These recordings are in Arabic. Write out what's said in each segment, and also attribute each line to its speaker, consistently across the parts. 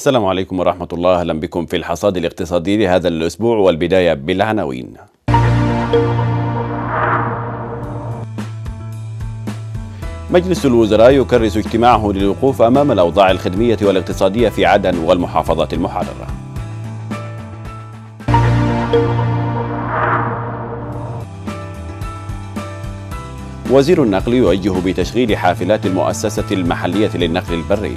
Speaker 1: السلام عليكم ورحمة الله أهلا بكم في الحصاد الاقتصادي لهذا الأسبوع والبداية بالعناوين مجلس الوزراء يكرس اجتماعه للوقوف أمام الأوضاع الخدمية والاقتصادية في عدن والمحافظات المحررة وزير النقل يوجه بتشغيل حافلات المؤسسة المحلية للنقل البري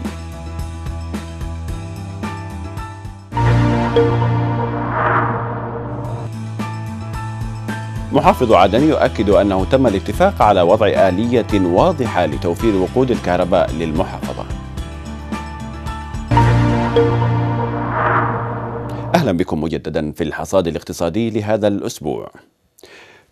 Speaker 1: محافظ عدن يؤكد أنه تم الاتفاق على وضع آلية واضحة لتوفير وقود الكهرباء للمحافظة أهلا بكم مجددا في الحصاد الاقتصادي لهذا الأسبوع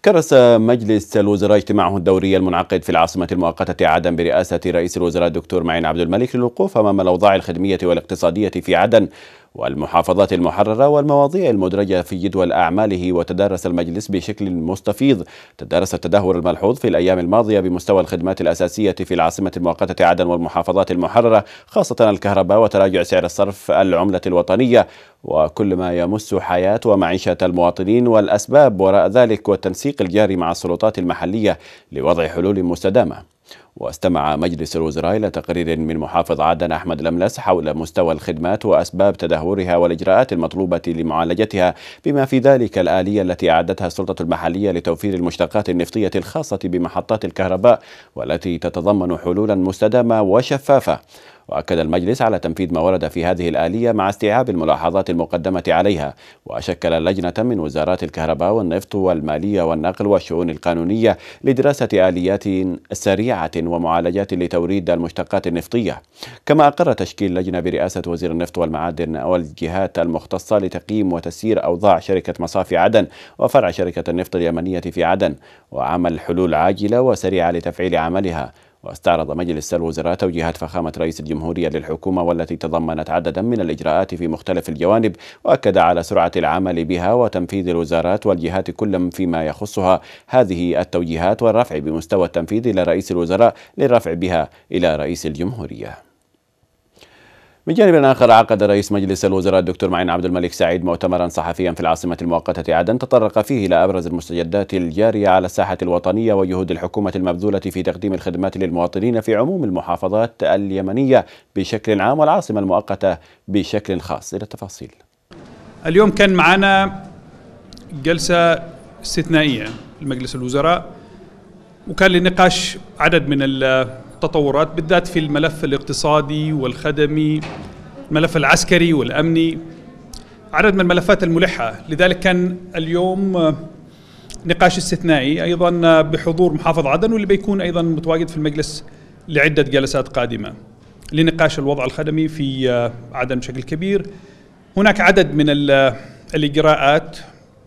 Speaker 1: كرس مجلس الوزراء اجتماعه الدوري المنعقد في العاصمة المؤقتة عدن برئاسة رئيس الوزراء الدكتور معين عبد الملك للوقوف أمام الأوضاع الخدمية والاقتصادية في عدن والمحافظات المحررة والمواضيع المدرجة في جدول أعماله وتدارس المجلس بشكل مستفيض تدارس التدهور الملحوظ في الأيام الماضية بمستوى الخدمات الأساسية في العاصمة المؤقتة عدن والمحافظات المحررة خاصة الكهرباء وتراجع سعر الصرف العملة الوطنية وكل ما يمس حياة ومعيشة المواطنين والأسباب وراء ذلك والتنسيق الجاري مع السلطات المحلية لوضع حلول مستدامة واستمع مجلس الوزراء إلى تقرير من محافظ عدن أحمد الأملس حول مستوى الخدمات وأسباب تدهورها والإجراءات المطلوبة لمعالجتها بما في ذلك الآلية التي أعدتها السلطة المحلية لتوفير المشتقات النفطية الخاصة بمحطات الكهرباء والتي تتضمن حلولا مستدامة وشفافة وأكد المجلس على تنفيذ ما ورد في هذه الآلية مع استيعاب الملاحظات المقدمة عليها وشكل لجنة من وزارات الكهرباء والنفط والمالية والنقل والشؤون القانونية لدراسة آليات سريعة ومعالجات لتوريد المشتقات النفطية كما أقر تشكيل لجنة برئاسة وزير النفط والمعادن والجهات المختصة لتقييم وتسيير أوضاع شركة مصافي عدن وفرع شركة النفط اليمنية في عدن وعمل حلول عاجلة وسريعة لتفعيل عملها واستعرض مجلس الوزراء توجيهات فخامة رئيس الجمهورية للحكومة والتي تضمنت عددا من الإجراءات في مختلف الجوانب وأكد على سرعة العمل بها وتنفيذ الوزارات والجهات كل فيما يخصها هذه التوجيهات والرفع بمستوى التنفيذ إلى رئيس الوزراء للرفع بها إلى رئيس الجمهورية من جانب آخر عقد رئيس مجلس الوزراء الدكتور معين عبد الملك سعيد مؤتمرا صحفيا في العاصمة المؤقتة عدن تطرق فيه إلى أبرز المستجدات الجارية على الساحة الوطنية وجهود الحكومة المبذولة في تقديم الخدمات للمواطنين في عموم المحافظات اليمنية بشكل عام والعاصمة المؤقتة بشكل خاص إلى التفاصيل
Speaker 2: اليوم كان معنا جلسة استثنائية لمجلس الوزراء وكان لنقاش عدد من التطورات بالذات في الملف الاقتصادي والخدمي الملف العسكري والأمني عدد من الملفات الملحة لذلك كان اليوم نقاش استثنائي أيضا بحضور محافظ عدن واللي بيكون أيضا متواجد في المجلس لعدة جلسات قادمة لنقاش الوضع الخدمي في عدن بشكل كبير هناك عدد من الإجراءات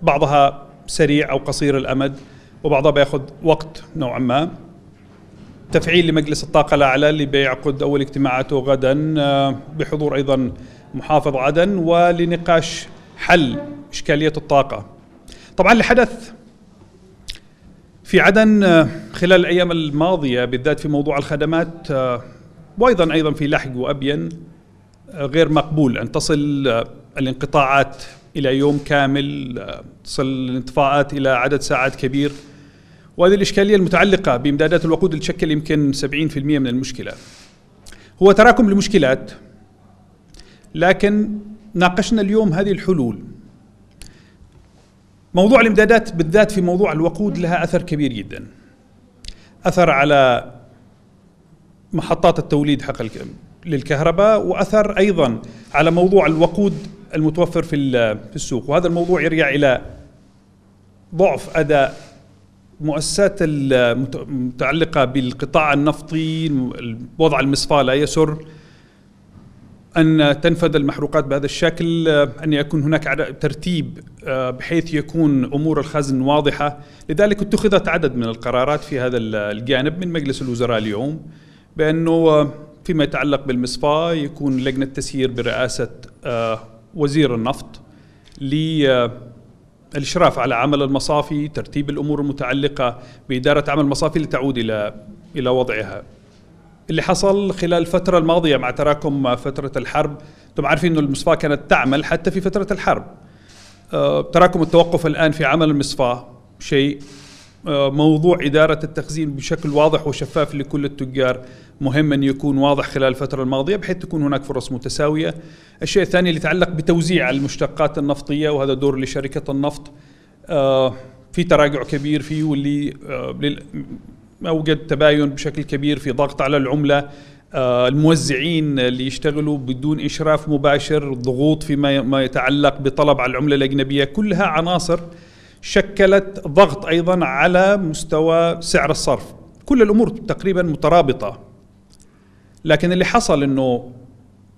Speaker 2: بعضها سريع أو قصير الأمد وبعضها بياخذ وقت نوعا ما تفعيل لمجلس الطاقة الأعلى اللي بيعقد أول اجتماعاته غدا آه، بحضور أيضا محافظ عدن ولنقاش حل إشكالية الطاقة طبعا اللي حدث في عدن آه، خلال الأيام الماضية بالذات في موضوع الخدمات آه، وأيضا أيضا في لحق وأبين غير مقبول أن تصل الانقطاعات إلى يوم كامل تصل الانطفاءات إلى عدد ساعات كبير وهذه الإشكالية المتعلقة بإمدادات الوقود اللي تشكل يمكن 70% من المشكلة هو تراكم المشكلات لكن ناقشنا اليوم هذه الحلول موضوع الامدادات بالذات في موضوع الوقود لها اثر كبير جدا اثر على محطات التوليد حق للكهرباء واثر ايضا على موضوع الوقود المتوفر في السوق وهذا الموضوع يرجع الى ضعف اداء مؤسسات المتعلقة بالقطاع النفطي وضع المصفاة لا يسر أن تنفذ المحروقات بهذا الشكل أن يكون هناك ترتيب آه، بحيث يكون أمور الخزن واضحة لذلك اتخذت عدد من القرارات في هذا الجانب من مجلس الوزراء اليوم بأنه فيما يتعلق بالمصفاة يكون لجنة تسيير برئاسة آه، وزير النفط الإشراف على عمل المصافي ترتيب الأمور المتعلقة بإدارة عمل المصافي لتعود إلى إلى وضعها اللي حصل خلال الفترة الماضية مع تراكم فترة الحرب أنتم عارفين أن المصفاة كانت تعمل حتى في فترة الحرب آه، تراكم التوقف الآن في عمل المصفاة شيء موضوع إدارة التخزين بشكل واضح وشفاف لكل التجار مهم أن يكون واضح خلال الفترة الماضية بحيث تكون هناك فرص متساوية الشيء الثاني اللي يتعلق بتوزيع المشتقات النفطية وهذا دور لشركة النفط آه، في تراجع كبير فيه واللي آه، أوجد تباين بشكل كبير في ضغط على العملة آه، الموزعين اللي يشتغلوا بدون إشراف مباشر ضغوط فيما يتعلق بطلب على العملة الأجنبية كلها عناصر شكلت ضغط ايضا على مستوى سعر الصرف كل الامور تقريبا مترابطه لكن اللي حصل انه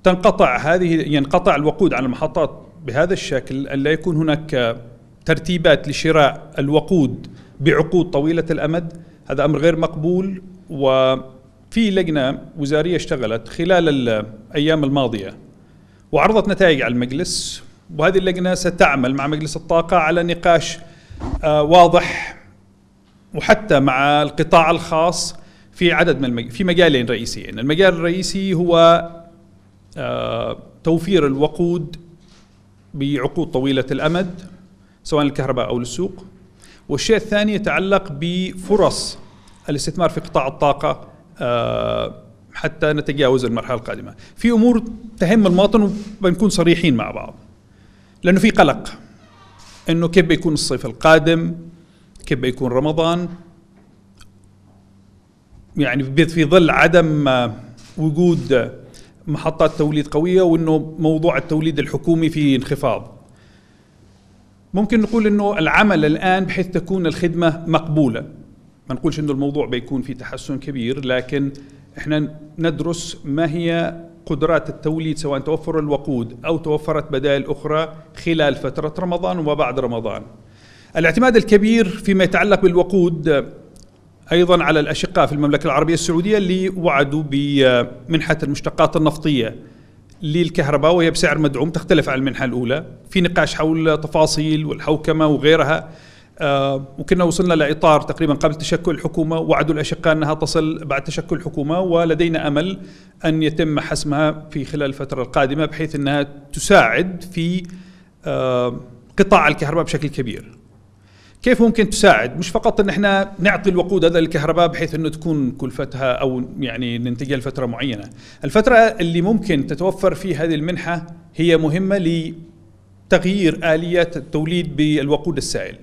Speaker 2: تنقطع هذه ينقطع الوقود عن المحطات بهذا الشكل ان لا يكون هناك ترتيبات لشراء الوقود بعقود طويله الامد هذا امر غير مقبول وفي لجنه وزاريه اشتغلت خلال الايام الماضيه وعرضت نتائج على المجلس وهذه اللجنه ستعمل مع مجلس الطاقه على نقاش آه، واضح وحتى مع القطاع الخاص في عدد من المج... في مجالين رئيسيين، المجال الرئيسي هو آه، توفير الوقود بعقود طويلة الأمد سواء للكهرباء أو للسوق والشيء الثاني يتعلق بفرص الاستثمار في قطاع الطاقة آه، حتى نتجاوز المرحلة القادمة في أمور تهم المواطن وبنكون صريحين مع بعض لأنه في قلق انه كيف بيكون الصيف القادم كيف بيكون رمضان يعني في ظل عدم وجود محطات توليد قويه وانه موضوع التوليد الحكومي في انخفاض ممكن نقول انه العمل الان بحيث تكون الخدمه مقبوله ما نقولش انه الموضوع بيكون في تحسن كبير لكن احنا ندرس ما هي قدرات التوليد سواء توفر الوقود أو توفرت بدائل أخرى خلال فترة رمضان وما بعد رمضان الاعتماد الكبير فيما يتعلق بالوقود أيضا على الأشقاء في المملكة العربية السعودية اللي وعدوا بمنحة المشتقات النفطية للكهرباء وهي بسعر مدعوم تختلف عن المنحة الأولى في نقاش حول تفاصيل والحوكمة وغيرها آه، وكنا وصلنا لاطار تقريبا قبل تشكل الحكومه وعدوا الاشقاء انها تصل بعد تشكل الحكومه ولدينا امل ان يتم حسمها في خلال الفتره القادمه بحيث انها تساعد في آه، قطاع الكهرباء بشكل كبير. كيف ممكن تساعد؟ مش فقط ان احنا نعطي الوقود هذا للكهرباء بحيث انه تكون كلفتها او يعني ننتقل لفتره معينه. الفتره اللي ممكن تتوفر في هذه المنحه هي مهمه لتغيير اليات التوليد بالوقود السائل.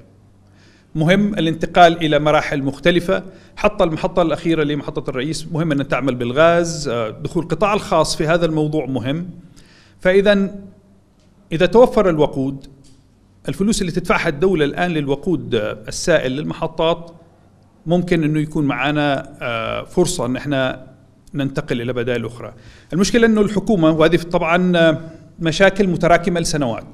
Speaker 2: مهم الانتقال إلى مراحل مختلفة حتى المحطة الأخيرة اللي محطة الرئيس مهم أن تعمل بالغاز آه، دخول القطاع الخاص في هذا الموضوع مهم فإذا إذا توفر الوقود الفلوس اللي تدفعها الدولة الآن للوقود آه، السائل للمحطات ممكن أنه يكون معنا آه، فرصة أن احنا ننتقل إلى بدائل أخرى المشكلة أنه الحكومة وهذه طبعا مشاكل متراكمة لسنوات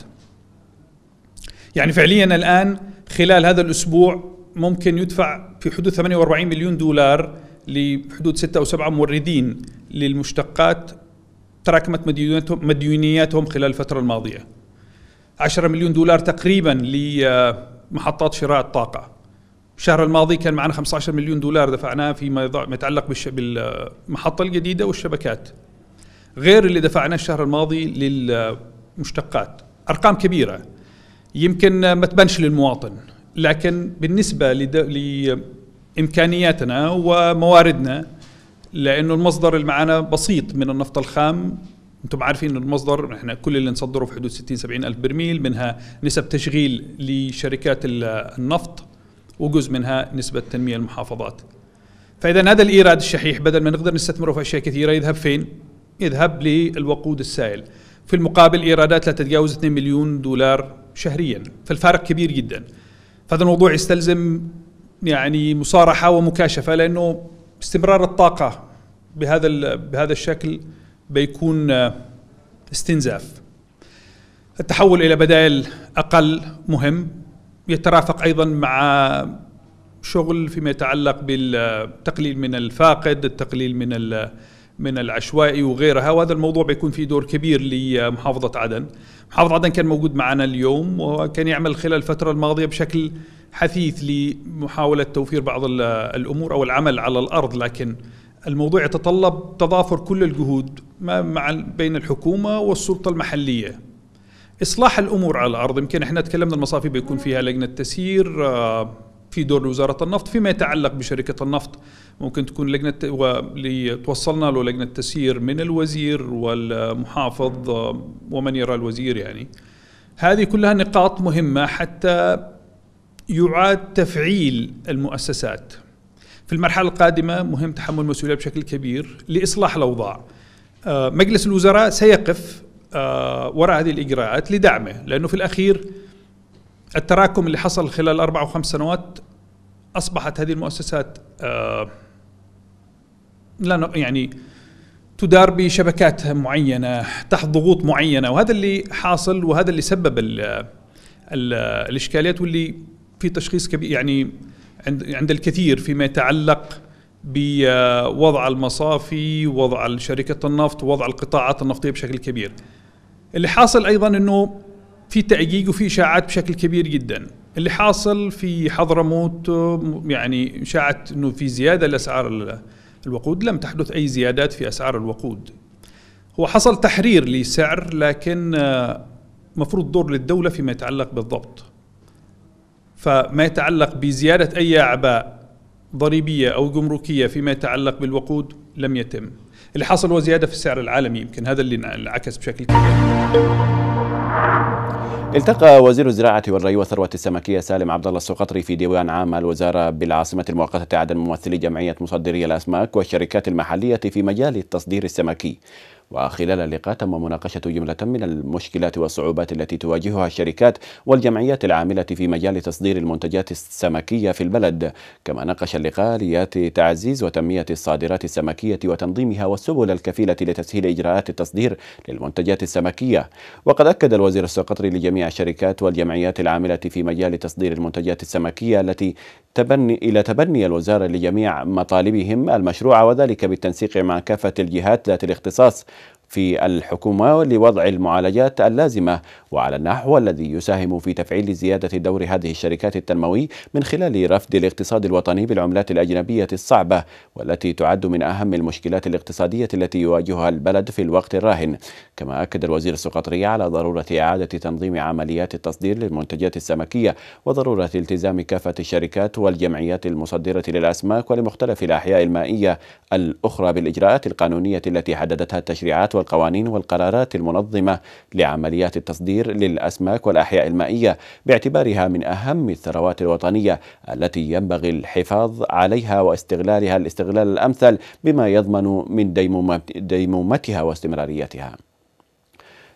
Speaker 2: يعني فعليا الآن خلال هذا الاسبوع ممكن يدفع في حدود 48 مليون دولار لحدود ستة أو سبعة موردين للمشتقات تراكمت مديونياتهم, مديونياتهم خلال الفترة الماضية 10 مليون دولار تقريبا لمحطات شراء الطاقة الشهر الماضي كان معنا 15 مليون دولار دفعناه فيما يتعلق بالمحطة الجديدة والشبكات غير اللي دفعناه الشهر الماضي للمشتقات أرقام كبيرة يمكن ما تبانش للمواطن لكن بالنسبه لامكانياتنا ومواردنا لانه المصدر اللي معنا بسيط من النفط الخام انتم عارفين المصدر احنا كل اللي نصدره في حدود 60 70 الف برميل منها نسب تشغيل لشركات النفط وجزء منها نسبه تنميه المحافظات فاذا هذا الايراد الشحيح بدل ما نقدر نستثمره في اشياء كثيره يذهب فين يذهب للوقود السائل في المقابل ايرادات لا تتجاوز 2 مليون دولار شهريا فالفارق كبير جدا هذا الموضوع يستلزم يعني مصارحه ومكاشفه لانه استمرار الطاقه بهذا بهذا الشكل بيكون آه، استنزاف التحول الى بدائل اقل مهم يترافق ايضا مع شغل فيما يتعلق بالتقليل من الفاقد التقليل من من العشوائي وغيرها وهذا الموضوع بيكون فيه دور كبير لمحافظة عدن محافظ عدن كان موجود معنا اليوم وكان يعمل خلال الفترة الماضية بشكل حثيث لمحاولة توفير بعض الأمور أو العمل على الأرض لكن الموضوع يتطلب تضافر كل الجهود مع بين الحكومة والسلطة المحلية إصلاح الأمور على الأرض يمكن إحنا تكلمنا المصافي بيكون فيها لجنة تسيير آه، في دور لوزارة النفط فيما يتعلق بشركة النفط ممكن تكون لجنة واللي توصلنا له لجنة تسيير من الوزير والمحافظ آه، ومن يرى الوزير يعني هذه كلها نقاط مهمة حتى يعاد تفعيل المؤسسات في المرحلة القادمة مهم تحمل المسؤولية بشكل كبير لإصلاح الأوضاع آه، مجلس الوزراء سيقف آه، وراء هذه الإجراءات لدعمه لأنه في الأخير التراكم اللي حصل خلال اربع او خمس سنوات اصبحت هذه المؤسسات آه، لا يعني تدار بشبكات معينه تحت ضغوط معينه وهذا اللي حاصل وهذا اللي سبب الـ الـ الاشكاليات واللي في تشخيص كبير يعني عند عند الكثير فيما يتعلق بوضع المصافي وضع شركه النفط وضع القطاعات النفطيه بشكل كبير اللي حاصل ايضا انه في تعقيق وفي اشاعات بشكل كبير جدا اللي حاصل في حضرموت يعني اشاعت انه في زياده لاسعار الوقود لم تحدث اي زيادات في اسعار الوقود هو حصل تحرير لسعر لكن آه، مفروض دور للدولة فيما يتعلق بالضبط فما يتعلق بزيادة أي أعباء ضريبية أو جمركية فيما يتعلق بالوقود لم يتم اللي حصل هو زيادة في السعر العالمي يمكن هذا اللي انعكس بشكل كبير
Speaker 1: التقى وزير الزراعة والري والثروة السمكية سالم عبد الله السقطري في ديوان عام الوزارة بالعاصمة المؤقتة عدن ممثلي جمعية مصدري الأسماك والشركات المحلية في مجال التصدير السمكي وخلال اللقاء تم مناقشة جملة من المشكلات والصعوبات التي تواجهها الشركات والجمعيات العاملة في مجال تصدير المنتجات السمكية في البلد كما ناقش اللقاء آليات تعزيز وتنمية الصادرات السمكية وتنظيمها والسبل الكفيلة لتسهيل إجراءات التصدير للمنتجات السمكية وقد أكد الوزير السقطري لجميع الشركات والجمعيات العاملة في مجال تصدير المنتجات السمكية التي تبني إلى تبني الوزارة لجميع مطالبهم المشروعة وذلك بالتنسيق مع كافة الجهات ذات الاختصاص في الحكومة لوضع المعالجات اللازمة وعلى النحو الذي يساهم في تفعيل زيادة دور هذه الشركات التنموي من خلال رفض الاقتصاد الوطني بالعملات الأجنبية الصعبة والتي تعد من أهم المشكلات الاقتصادية التي يواجهها البلد في الوقت الراهن كما أكد الوزير السقطري على ضرورة إعادة تنظيم عمليات التصدير للمنتجات السمكية وضرورة التزام كافة الشركات والجمعيات المصدرة للأسماك ولمختلف الأحياء المائية الأخرى بالإجراءات القانونية التي حددتها التشريعات والقوانين والقرارات المنظمة لعمليات التصدير للأسماك والأحياء المائية باعتبارها من أهم الثروات الوطنية التي ينبغي الحفاظ عليها واستغلالها الاستغلال الأمثل بما يضمن من ديمومتها واستمراريتها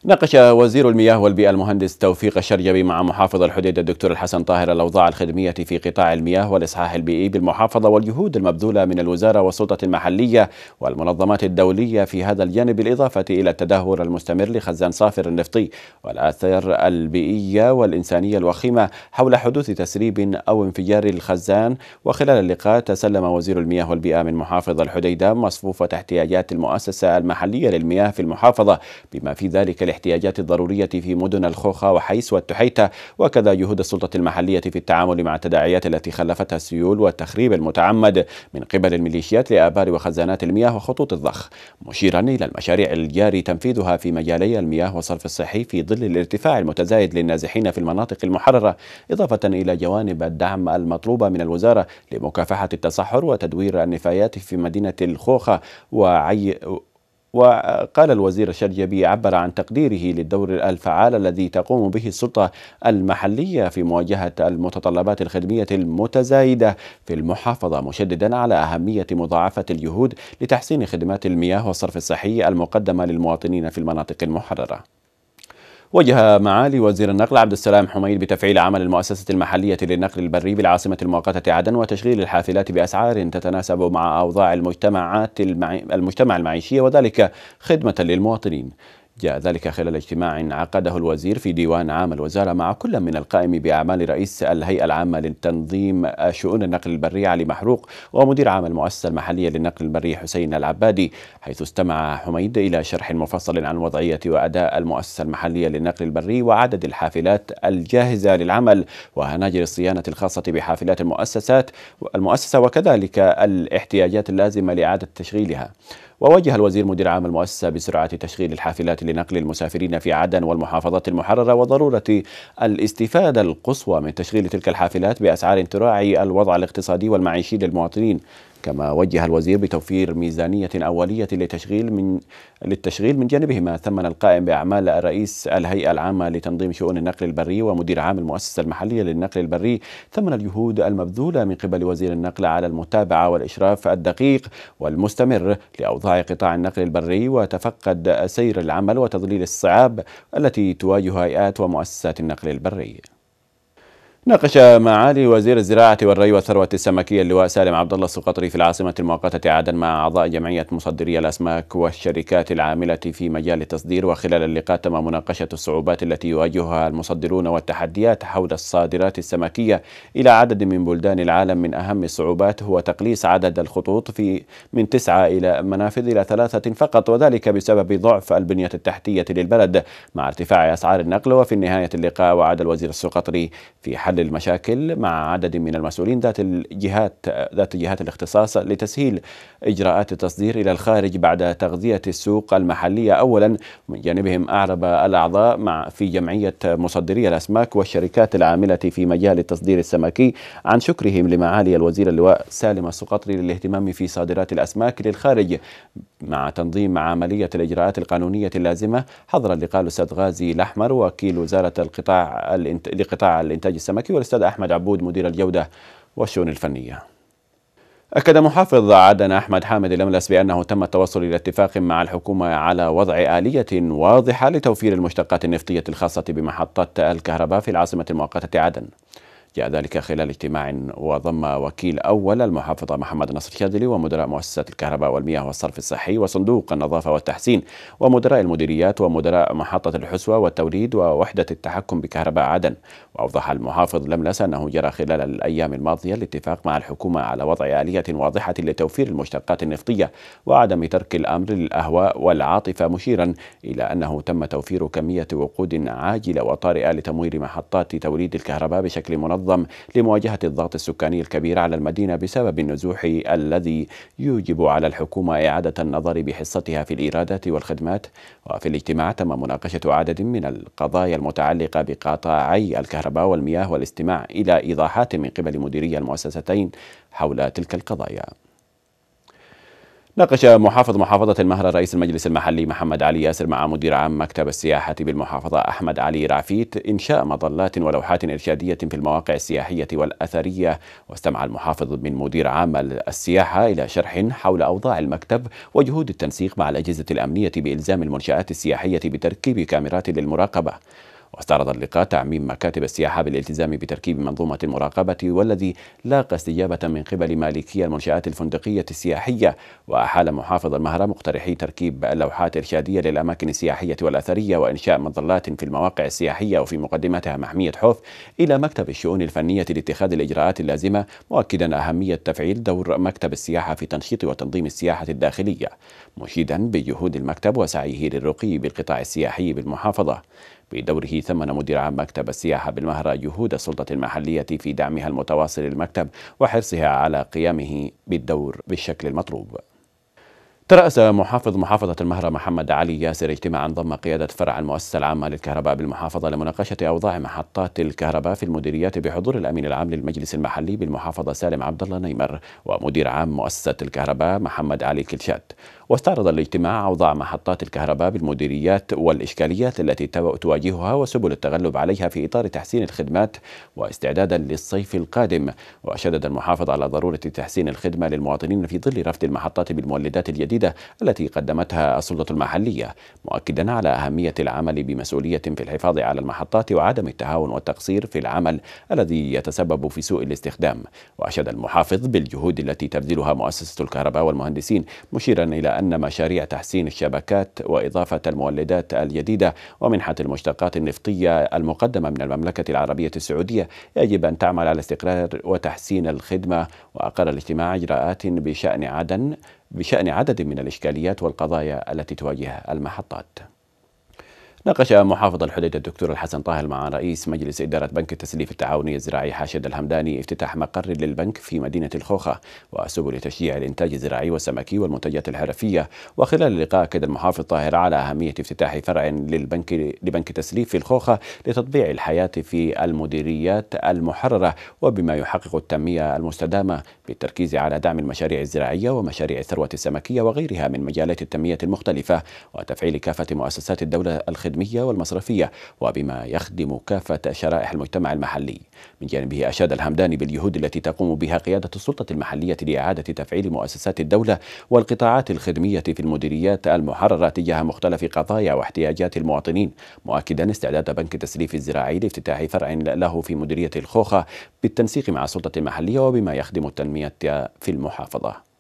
Speaker 1: ناقش وزير المياه والبيئة المهندس توفيق الشرجبي مع محافظ الحديدة الدكتور الحسن طاهر الأوضاع الخدمية في قطاع المياه والإصحاح البيئي بالمحافظة والجهود المبذولة من الوزارة والسلطة المحلية والمنظمات الدولية في هذا الجانب بالإضافة إلى التدهور المستمر لخزان صافر النفطي والآثار البيئية والإنسانية الوخيمة حول حدوث تسريب أو انفجار الخزان وخلال اللقاء تسلم وزير المياه والبيئة من محافظ الحديدة مصفوفة احتياجات المؤسسة المحلية للمياه في المحافظة بما في ذلك الاحتياجات الضرورية في مدن الخوخة وحيس والتحيتة وكذا جهود السلطة المحلية في التعامل مع التداعيات التي خلفتها السيول والتخريب المتعمد من قبل الميليشيات لآبار وخزانات المياه وخطوط الضخ مشيرا إلى المشاريع الجاري تنفيذها في مجالي المياه والصرف الصحي في ظل الارتفاع المتزايد للنازحين في المناطق المحررة إضافة إلى جوانب الدعم المطلوبة من الوزارة لمكافحة التصحر وتدوير النفايات في مدينة الخوخة وعي وقال الوزير الشرجبي عبر عن تقديره للدور الفعال الذي تقوم به السلطة المحلية في مواجهة المتطلبات الخدمية المتزايدة في المحافظة مشددا على أهمية مضاعفة الجهود لتحسين خدمات المياه والصرف الصحي المقدمة للمواطنين في المناطق المحررة وجه معالي وزير النقل عبد السلام حميد بتفعيل عمل المؤسسة المحلية للنقل البري بالعاصمة المؤقتة عدن وتشغيل الحافلات بأسعار تتناسب مع أوضاع المجتمعات المجتمع المعيشية وذلك خدمة للمواطنين جاء ذلك خلال اجتماع عقده الوزير في ديوان عام الوزارة مع كل من القائم بأعمال رئيس الهيئة العامة لتنظيم شؤون النقل البري علي محروق ومدير عام المؤسسة المحلية للنقل البري حسين العبادي حيث استمع حميد إلى شرح مفصل عن وضعية وأداء المؤسسة المحلية للنقل البري وعدد الحافلات الجاهزة للعمل وهناجر الصيانة الخاصة بحافلات المؤسسات المؤسسة وكذلك الاحتياجات اللازمة لإعادة تشغيلها ووجه الوزير مدير عام المؤسسة بسرعة تشغيل الحافلات لنقل المسافرين في عدن والمحافظات المحررة وضرورة الاستفادة القصوى من تشغيل تلك الحافلات بأسعار تراعي الوضع الاقتصادي والمعيشي للمواطنين كما وجه الوزير بتوفير ميزانية أولية لتشغيل من للتشغيل من جانبهما ثمن القائم بأعمال رئيس الهيئة العامة لتنظيم شؤون النقل البري ومدير عام المؤسسة المحلية للنقل البري ثمن الجهود المبذولة من قبل وزير النقل على المتابعة والإشراف الدقيق والمستمر لأوضاع قطاع النقل البري وتفقد سير العمل وتضليل الصعاب التي تواجه هيئات ومؤسسات النقل البري ناقش معالي وزير الزراعة والري والثروة السمكية اللواء سالم عبد الله السقطري في العاصمة المؤقتة عدن مع أعضاء جمعية مصدري الأسماك والشركات العاملة في مجال التصدير وخلال اللقاء تم مناقشة الصعوبات التي يواجهها المصدرون والتحديات حول الصادرات السمكية إلى عدد من بلدان العالم من أهم الصعوبات هو تقليص عدد الخطوط في من تسعة إلى منافذ إلى ثلاثة فقط وذلك بسبب ضعف البنية التحتية للبلد مع ارتفاع أسعار النقل وفي نهاية اللقاء وعد الوزير السقطري في حل حل المشاكل مع عدد من المسؤولين ذات الجهات ذات جهات الاختصاص لتسهيل اجراءات التصدير الى الخارج بعد تغذيه السوق المحليه اولا من جانبهم اعرب الاعضاء مع في جمعيه مصدري الاسماك والشركات العامله في مجال التصدير السمكي عن شكرهم لمعالي الوزير اللواء سالم السقطري للاهتمام في صادرات الاسماك للخارج مع تنظيم عمليه الاجراءات القانونيه اللازمه حضر اللقاء الاستاذ غازي الاحمر وكيل وزاره القطاع لقطاع الانتاج السمكي الملكي والاستاذ احمد عبود مدير الجوده والشؤون الفنيه. أكد محافظ عدن أحمد حامد الأملس بأنه تم التوصل إلى اتفاق مع الحكومة على وضع آلية واضحة لتوفير المشتقات النفطية الخاصة بمحطة الكهرباء في العاصمة المؤقتة عدن. جاء ذلك خلال اجتماع وضم وكيل أول المحافظة محمد نصر شاذلي ومدراء مؤسسات الكهرباء والمياه والصرف الصحي وصندوق النظافة والتحسين ومدراء المديريات ومدراء محطة الحسوة والتوليد ووحدة التحكم بكهرباء عدن وأوضح المحافظ لملس أنه جرى خلال الأيام الماضية الاتفاق مع الحكومة على وضع آلية واضحة لتوفير المشتقات النفطية وعدم ترك الأمر للأهواء والعاطفة مشيرا إلى أنه تم توفير كمية وقود عاجلة وطارئة لتمويل محطات توليد الكهرباء بشكل منظم المنظم لمواجهة الضغط السكاني الكبير على المدينة بسبب النزوح الذي يوجب على الحكومة إعادة النظر بحصتها في الإيرادات والخدمات وفي الاجتماع تم مناقشة عدد من القضايا المتعلقة بقطاعي الكهرباء والمياه والاستماع إلى إيضاحات من قبل مديري المؤسستين حول تلك القضايا ناقش محافظ محافظة المهرة رئيس المجلس المحلي محمد علي ياسر مع مدير عام مكتب السياحة بالمحافظة أحمد علي رعفيت إنشاء مظلات ولوحات إرشادية في المواقع السياحية والأثرية واستمع المحافظ من مدير عام السياحة إلى شرح حول أوضاع المكتب وجهود التنسيق مع الأجهزة الأمنية بإلزام المنشآت السياحية بتركيب كاميرات للمراقبة واستعرض اللقاء تعميم مكاتب السياحة بالالتزام بتركيب منظومة المراقبة والذي لاقى استجابة من قبل مالكي المنشآت الفندقية السياحية وأحال محافظ المهرة مقترحي تركيب اللوحات الإرشادية للأماكن السياحية والأثرية وإنشاء مظلات في المواقع السياحية وفي مقدمتها محمية حوف إلى مكتب الشؤون الفنية لاتخاذ الإجراءات اللازمة مؤكدا أهمية تفعيل دور مكتب السياحة في تنشيط وتنظيم السياحة الداخلية مشيدا بجهود المكتب وسعيه للرقي بالقطاع السياحي بالمحافظة بدوره ثمن مدير عام مكتب السياحة بالمهرة جهود السلطة المحلية في دعمها المتواصل للمكتب وحرصها على قيامه بالدور بالشكل المطلوب ترأس محافظ محافظة المهرة محمد علي ياسر اجتماعا ضم قيادة فرع المؤسسة العامة للكهرباء بالمحافظة لمناقشة أوضاع محطات الكهرباء في المديريات بحضور الأمين العام للمجلس المحلي بالمحافظة سالم عبد الله نيمر ومدير عام مؤسسة الكهرباء محمد علي كلشات واستعرض الاجتماع أوضاع محطات الكهرباء بالمديريات والإشكاليات التي تواجهها وسبل التغلب عليها في إطار تحسين الخدمات واستعدادا للصيف القادم وشدد المحافظ على ضرورة تحسين الخدمة للمواطنين في ظل رفض المحطات بالمولدات الجديدة التي قدمتها السلطة المحلية مؤكدا على أهمية العمل بمسؤولية في الحفاظ على المحطات وعدم التهاون والتقصير في العمل الذي يتسبب في سوء الاستخدام وأشاد المحافظ بالجهود التي تبذلها مؤسسة الكهرباء والمهندسين مشيرا إلى أن مشاريع تحسين الشبكات وإضافة المولدات الجديدة ومنحة المشتقات النفطية المقدمة من المملكة العربية السعودية يجب أن تعمل على استقرار وتحسين الخدمة وأقر الاجتماع إجراءات بشأن عدن بشأن عدد من الإشكاليات والقضايا التي تواجه المحطات ناقش محافظ الحديدة الدكتور الحسن طاهر مع رئيس مجلس إدارة بنك التسليف التعاوني الزراعي حاشد الهمداني افتتاح مقر للبنك في مدينة الخوخة وسبل تشجيع الإنتاج الزراعي والسمكي والمنتجات الحرفية وخلال اللقاء أكد المحافظ طاهر على أهمية افتتاح فرع للبنك لبنك تسليف في الخوخة لتطبيع الحياة في المديريات المحررة وبما يحقق التنمية المستدامة بالتركيز على دعم المشاريع الزراعية ومشاريع الثروة السمكية وغيرها من مجالات التنمية المختلفة وتفعيل كافة مؤسسات الدولة الخدمية الخدمية والمصرفية وبما يخدم كافة شرائح المجتمع المحلي من جانبه أشاد الهمداني بالجهود التي تقوم بها قيادة السلطة المحلية لإعادة تفعيل مؤسسات الدولة والقطاعات الخدمية في المديريات المحررة تجاه مختلف قضايا واحتياجات المواطنين مؤكدا استعداد بنك التسليف الزراعي لافتتاح فرع له في مديرية الخوخة بالتنسيق مع السلطة المحلية وبما يخدم التنمية في المحافظة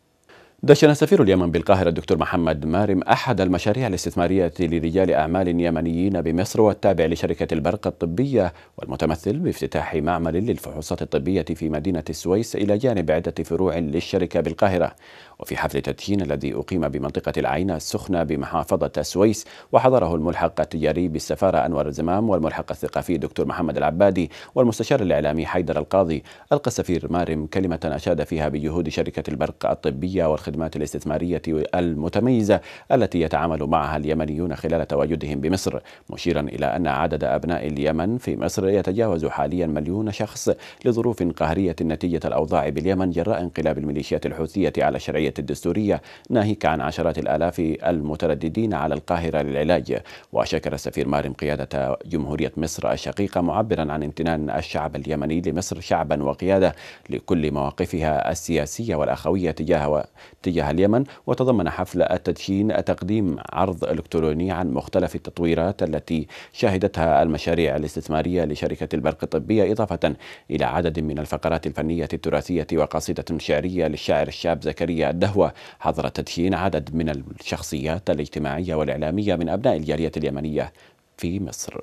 Speaker 1: دشن سفير اليمن بالقاهرة الدكتور محمد مارم أحد المشاريع الاستثمارية لرجال أعمال يمنيين بمصر والتابع لشركة البرق الطبية والمتمثل بافتتاح معمل للفحوصات الطبية في مدينة السويس إلى جانب عدة فروع للشركة بالقاهرة وفي حفل تدشين الذي أقيم بمنطقة العين السخنة بمحافظة السويس وحضره الملحق التجاري بالسفارة أنور الزمام والملحق الثقافي دكتور محمد العبادي والمستشار الإعلامي حيدر القاضي ألقى السفير مارم كلمة أشاد فيها بجهود شركة البرق الطبية والخدمات الاستثمارية المتميزة التي يتعامل معها اليمنيون خلال تواجدهم بمصر مشيرا إلى أن عدد أبناء اليمن في مصر يتجاوز حاليا مليون شخص لظروف قهرية نتيجة الأوضاع باليمن جراء انقلاب الميليشيات الحوثية على الشرعية الجمعية الدستورية ناهيك عن عشرات الآلاف المترددين على القاهرة للعلاج وشكر السفير مارم قيادة جمهورية مصر الشقيقة معبرا عن امتنان الشعب اليمني لمصر شعبا وقيادة لكل مواقفها السياسية والأخوية تجاه, و... تجاه اليمن وتضمن حفل التدشين تقديم عرض إلكتروني عن مختلف التطويرات التي شهدتها المشاريع الاستثمارية لشركة البرق الطبية إضافة إلى عدد من الفقرات الفنية التراثية وقصيدة شعرية للشاعر الشاب زكريا الدهوة حظر تدشين عدد من الشخصيات الاجتماعية والإعلامية من أبناء الجالية اليمنية في مصر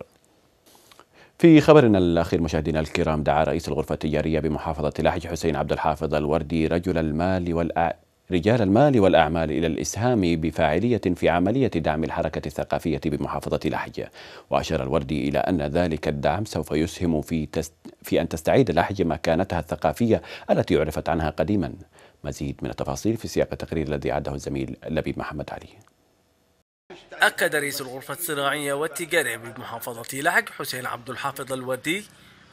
Speaker 1: في خبرنا الأخير مشاهدينا الكرام دعا رئيس الغرفة التجارية بمحافظة لحج حسين عبد الحافظ الوردي رجل المال والأع... رجال المال والأعمال إلى الإسهام بفاعلية في عملية دعم الحركة الثقافية بمحافظة لحج وأشار الوردي إلى أن ذلك الدعم سوف يسهم في, تست... في أن تستعيد لحج مكانتها الثقافية التي عرفت عنها قديما مزيد من التفاصيل في سياق التقرير الذي عده الزميل لبيب محمد علي
Speaker 3: أكد رئيس الغرفة الصناعية والتجارية بمحافظة لحج حسين عبد الحافظ الودي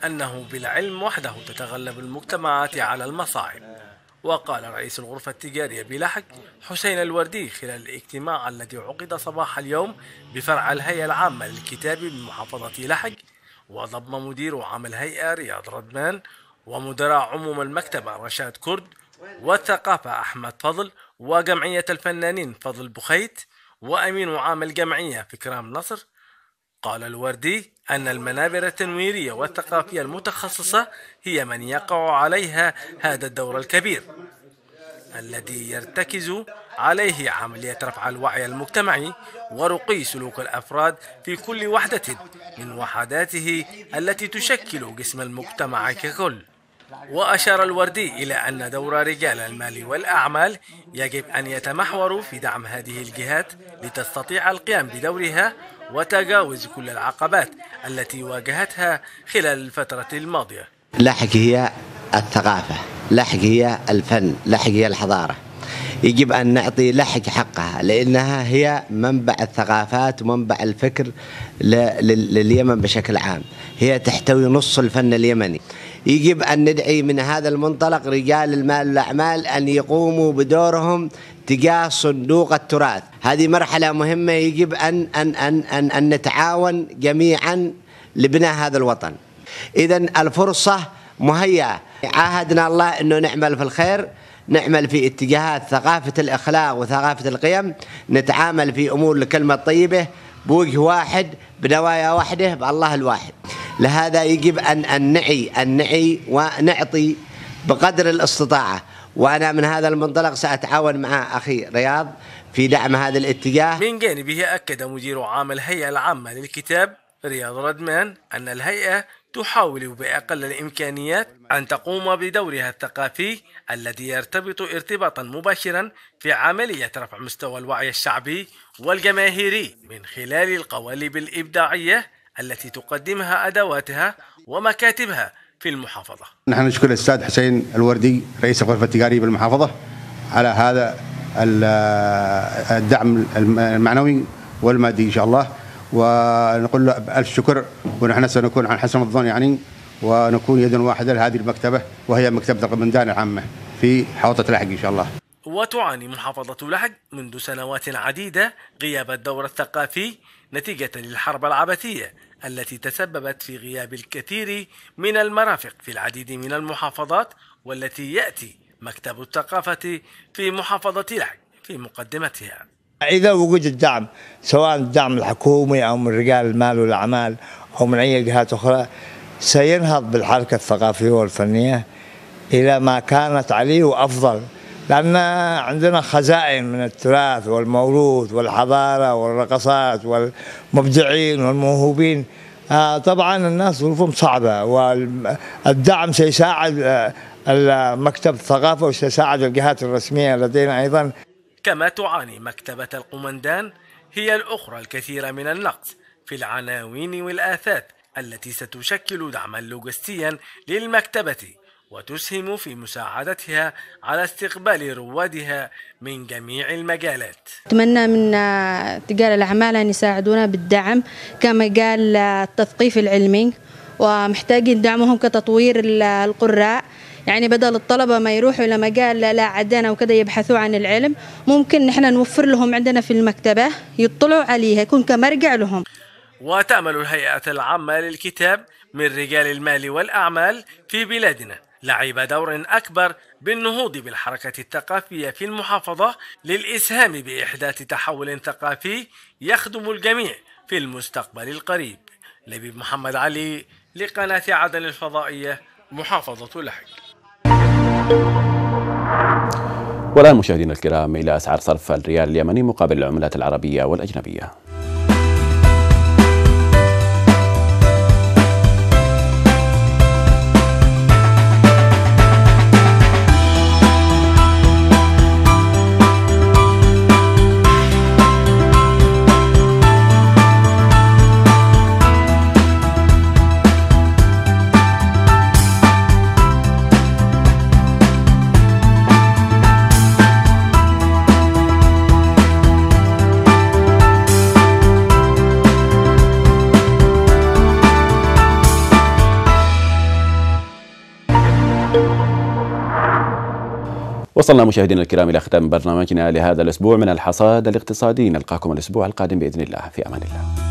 Speaker 3: أنه بالعلم وحده تتغلب المجتمعات على المصاعب وقال رئيس الغرفة التجارية بلحق حسين الوردي خلال الاجتماع الذي عقد صباح اليوم بفرع الهيئة العامة للكتاب بمحافظة لحق وضم مدير عام الهيئة رياض ردمان ومدراء عموم المكتبة رشاد كرد والثقافة أحمد فضل وجمعية الفنانين فضل بخيت وأمين عام الجمعية فكرام نصر قال الوردي أن المنابر التنويرية والثقافية المتخصصة هي من يقع عليها هذا الدور الكبير الذي يرتكز عليه عملية رفع الوعي المجتمعي ورقي سلوك الأفراد في كل وحدة من وحداته التي تشكل جسم المجتمع ككل وأشار الوردي إلى أن دور رجال المال والأعمال يجب أن يتمحوروا في دعم هذه الجهات لتستطيع القيام بدورها وتجاوز كل العقبات التي واجهتها خلال الفترة الماضية
Speaker 4: لاحق هي الثقافة لاحق هي الفن لاحق هي الحضارة يجب أن نعطي لحق حقها لأنها هي منبع الثقافات ومنبع الفكر لليمن بشكل عام هي تحتوي نص الفن اليمني يجب أن ندعي من هذا المنطلق رجال المال والأعمال أن يقوموا بدورهم تجاه صندوق التراث هذه مرحلة مهمة يجب أن, أن, أن, أن, أن نتعاون جميعا لبناء هذا الوطن إذا الفرصة مهيئة عاهدنا الله أنه نعمل في الخير نعمل في اتجاهات ثقافة الإخلاق وثقافة القيم نتعامل في أمور الكلمة الطيبة بوجه واحد بنوايا واحدة بالله الواحد لهذا يجب أن أن نعي أن نعي ونعطي بقدر الاستطاعة وأنا من هذا المنطلق سأتعاون مع أخي رياض في دعم هذا الاتجاه
Speaker 3: من جانبه أكد مدير عام الهيئة العامة للكتاب رياض ردمان أن الهيئة تحاول بأقل الإمكانيات أن تقوم بدورها الثقافي الذي يرتبط ارتباطا مباشرا في عملية رفع مستوى الوعي الشعبي والجماهيري من خلال القوالب الإبداعية التي تقدمها أدواتها ومكاتبها في المحافظة
Speaker 4: نحن نشكر الأستاذ حسين الوردي رئيس الغرفة التجارية بالمحافظة على هذا الدعم المعنوي والمادي إن شاء الله ونقول له ألف شكر ونحن سنكون عن حسن الظن يعني
Speaker 1: ونكون يد واحدة لهذه المكتبة وهي مكتبة القمندان العامة في حوطة لحق إن شاء الله
Speaker 3: وتعاني محافظة لحق منذ سنوات عديدة غياب الدور الثقافي نتيجة للحرب العبثية التي تسببت في غياب الكثير من المرافق في العديد من المحافظات والتي يأتي مكتب الثقافة في محافظة لحج في مقدمتها
Speaker 4: إذا وجد الدعم سواء الدعم الحكومي أو من رجال المال والأعمال أو من أي جهات أخرى سينهض بالحركة الثقافية والفنية إلى ما كانت عليه وأفضل لأن عندنا خزائن من التراث والموروث والحضارة والرقصات والمبدعين والموهوبين آه، طبعا الناس ظروفهم صعبة والدعم سيساعد آه، مكتب الثقافة وسيساعد الجهات الرسمية لدينا أيضا
Speaker 3: كما تعاني مكتبة القمندان هي الأخرى الكثير من النقص في العناوين والآثاث التي ستشكل دعما لوجستيا للمكتبة وتسهم في مساعدتها على استقبال روادها من جميع المجالات أتمنى من تجار الأعمال أن يساعدونا بالدعم كمجال التثقيف العلمي ومحتاجين دعمهم كتطوير القراء يعني بدل الطلبة ما يروحوا إلى مجال لا عدنا وكذا يبحثوا عن العلم ممكن نحن نوفر لهم عندنا في المكتبة يطلعوا عليها يكون كمرجع لهم وتعمل الهيئة العامة للكتاب من رجال المال والأعمال في بلادنا لعب دور أكبر بالنهوض بالحركة الثقافية في المحافظة للإسهام بإحداث تحول ثقافي يخدم الجميع في المستقبل القريب لبيب محمد علي لقناة عدن الفضائية محافظة لحج
Speaker 1: والآن مشاهدينا الكرام إلى أسعار صرف الريال اليمني مقابل العملات العربية والأجنبية وصلنا مشاهدينا الكرام إلى ختام برنامجنا لهذا الأسبوع من الحصاد الاقتصادي نلقاكم الأسبوع القادم بإذن الله في أمان الله